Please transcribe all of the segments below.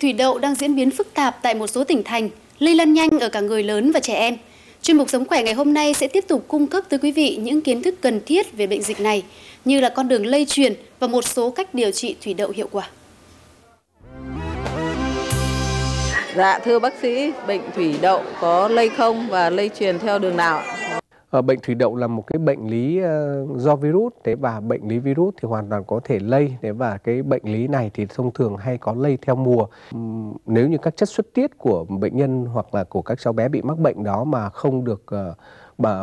thủy đậu đang diễn biến phức tạp tại một số tỉnh thành, lây lan nhanh ở cả người lớn và trẻ em. Chuyên mục Sống khỏe ngày hôm nay sẽ tiếp tục cung cấp tới quý vị những kiến thức cần thiết về bệnh dịch này, như là con đường lây truyền và một số cách điều trị thủy đậu hiệu quả. Dạ thưa bác sĩ, bệnh thủy đậu có lây không và lây truyền theo đường nào? Ờ, bệnh thủy đậu là một cái bệnh lý ờ, do virus thế và bệnh lý virus thì hoàn toàn có thể lây thế và cái bệnh lý này thì thông thường hay có lây theo mùa nếu như các chất xuất tiết của bệnh nhân hoặc là của các cháu bé bị mắc bệnh đó mà không được ờ, mà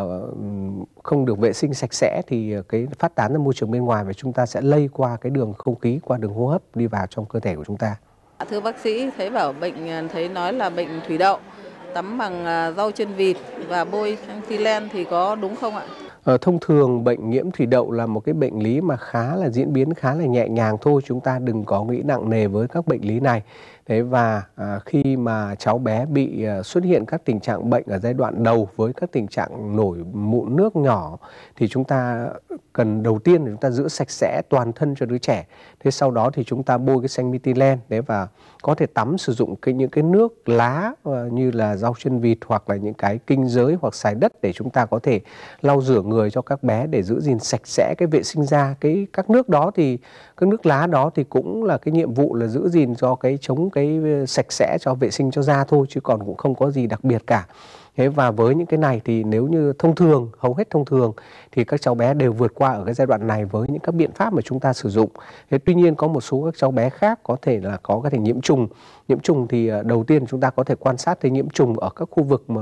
không được vệ sinh sạch sẽ thì cái phát tán ra môi trường bên ngoài và chúng ta sẽ lây qua cái đường không khí qua đường hô hấp đi vào trong cơ thể của chúng ta. Dạ, thưa bác sĩ, thấy bảo bệnh thấy nói là bệnh thủy đậu tắm bằng rau chân vịt và bôi Antilen thì có đúng không ạ? Ờ, thông thường bệnh nhiễm thủy đậu là một cái bệnh lý mà khá là diễn biến khá là nhẹ nhàng thôi chúng ta đừng có nghĩ nặng nề với các bệnh lý này thế và à, khi mà cháu bé bị à, xuất hiện các tình trạng bệnh ở giai đoạn đầu với các tình trạng nổi mụn nước nhỏ thì chúng ta cần đầu tiên là chúng ta giữ sạch sẽ toàn thân cho đứa trẻ thế sau đó thì chúng ta bôi cái xanh mitilen đấy và có thể tắm sử dụng cái những cái nước lá ờ, như là rau chân vịt hoặc là những cái kinh giới hoặc xài đất để chúng ta có thể lau rửa người cho các bé để giữ gìn sạch sẽ cái vệ sinh da cái các nước đó thì các nước lá đó thì cũng là cái nhiệm vụ là giữ gìn cho cái chống cái ờ, sạch sẽ cho vệ sinh cho da thôi chứ còn cũng không có gì đặc biệt cả Thế và với những cái này thì nếu như thông thường, hầu hết thông thường thì các cháu bé đều vượt qua ở cái giai đoạn này với những các biện pháp mà chúng ta sử dụng. Thế tuy nhiên có một số các cháu bé khác có thể là có cái thể nhiễm trùng. Nhiễm trùng thì à, đầu tiên chúng ta có thể quan sát thấy nhiễm trùng ở các khu vực mà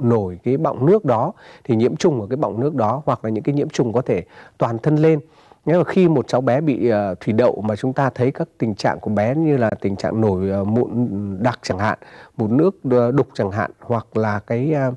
nổi cái bọng nước đó thì nhiễm trùng ở cái bọng nước đó hoặc là những cái nhiễm trùng có thể toàn thân lên nếu mà khi một cháu bé bị ờ, thủy đậu mà chúng ta thấy các tình trạng của bé như là tình trạng nổi ờ, mụn đặc chẳng hạn mụn nước đục chẳng hạn hoặc là cái ờ,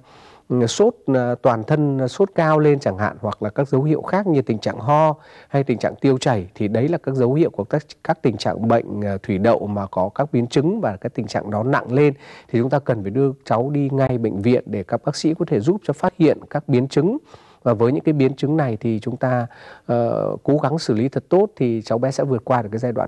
ừ, sốt toàn thân sốt cao lên chẳng hạn hoặc là các dấu hiệu khác như tình trạng ho hay tình trạng tiêu chảy thì đấy là các dấu hiệu của các các tình trạng bệnh thủy đậu mà có các biến chứng và các tình trạng đó nặng lên thì chúng ta cần phải đưa cháu đi ngay bệnh viện để các bác sĩ có thể giúp cho phát hiện các biến chứng và với những cái biến chứng này thì chúng ta ờ, cố gắng xử lý thật tốt thì cháu bé sẽ vượt qua được cái giai đoạn